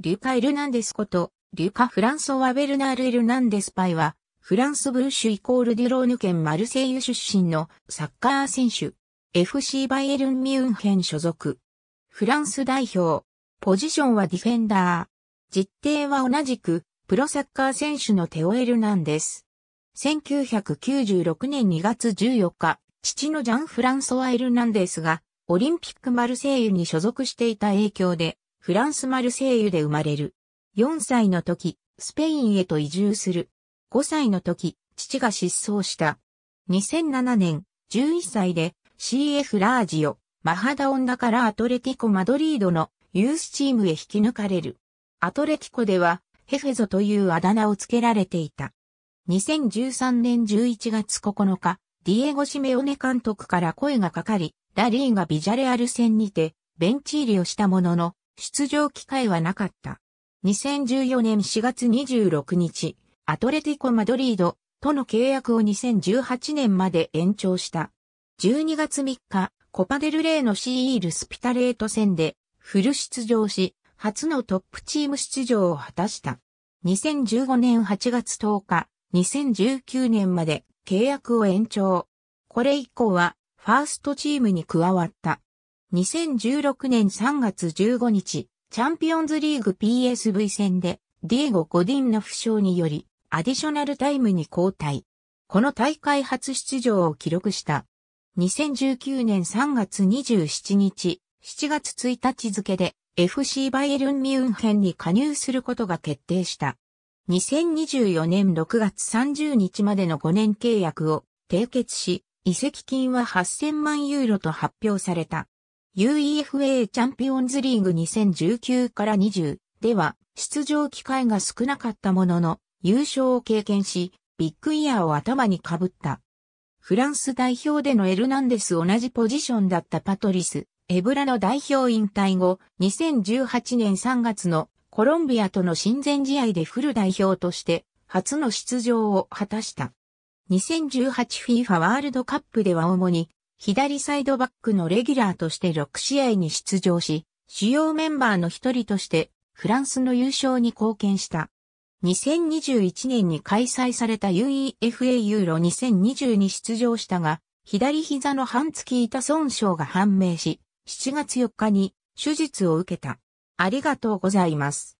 リュカ・エルナンデスこと、リュカ・フランソワ・ベルナール・エルナンデスパイは、フランス・ブルシュイコール・デュローヌ県マルセイユ出身のサッカー選手、FC バイエルン・ミュンヘン所属。フランス代表、ポジションはディフェンダー。実定は同じく、プロサッカー選手のテオ・エルナンデス。1996年2月14日、父のジャン・フランソワ・エルナンデスが、オリンピックマルセイユに所属していた影響で、フランスマルセイユで生まれる。4歳の時、スペインへと移住する。5歳の時、父が失踪した。2007年、11歳で CF ラージオ、マハダオンダからアトレティコ・マドリードのユースチームへ引き抜かれる。アトレティコでは、ヘフェゾというあだ名を付けられていた。2013年11月9日、ディエゴ・シメオネ監督から声がかかり、ラリーがビジャレアル戦にて、ベンチ入りをしたものの、出場機会はなかった。2014年4月26日、アトレティコ・マドリードとの契約を2018年まで延長した。12月3日、コパデルレーのシール・スピタレート戦でフル出場し、初のトップチーム出場を果たした。2015年8月10日、2019年まで契約を延長。これ以降は、ファーストチームに加わった。2016年3月15日、チャンピオンズリーグ PSV 戦で、ディエゴ・ゴディンの負傷により、アディショナルタイムに交代。この大会初出場を記録した。2019年3月27日、7月1日付で FC バイエルン・ミュンヘンに加入することが決定した。2024年6月30日までの5年契約を締結し、移籍金は8000万ユーロと発表された。UEFA チャンピオンズリーグ2019から20では出場機会が少なかったものの優勝を経験し、ビッグイヤーを頭にかぶった。フランス代表でのエルナンデス同じポジションだったパトリス、エブラの代表引退後、2018年3月のコロンビアとの親善試合でフル代表として初の出場を果たした。2018FIFA ワールドカップでは主に左サイドバックのレギュラーとして6試合に出場し、主要メンバーの一人としてフランスの優勝に貢献した。2021年に開催された UEFA ユーロ2020に出場したが、左膝の半月板損傷が判明し、7月4日に手術を受けた。ありがとうございます。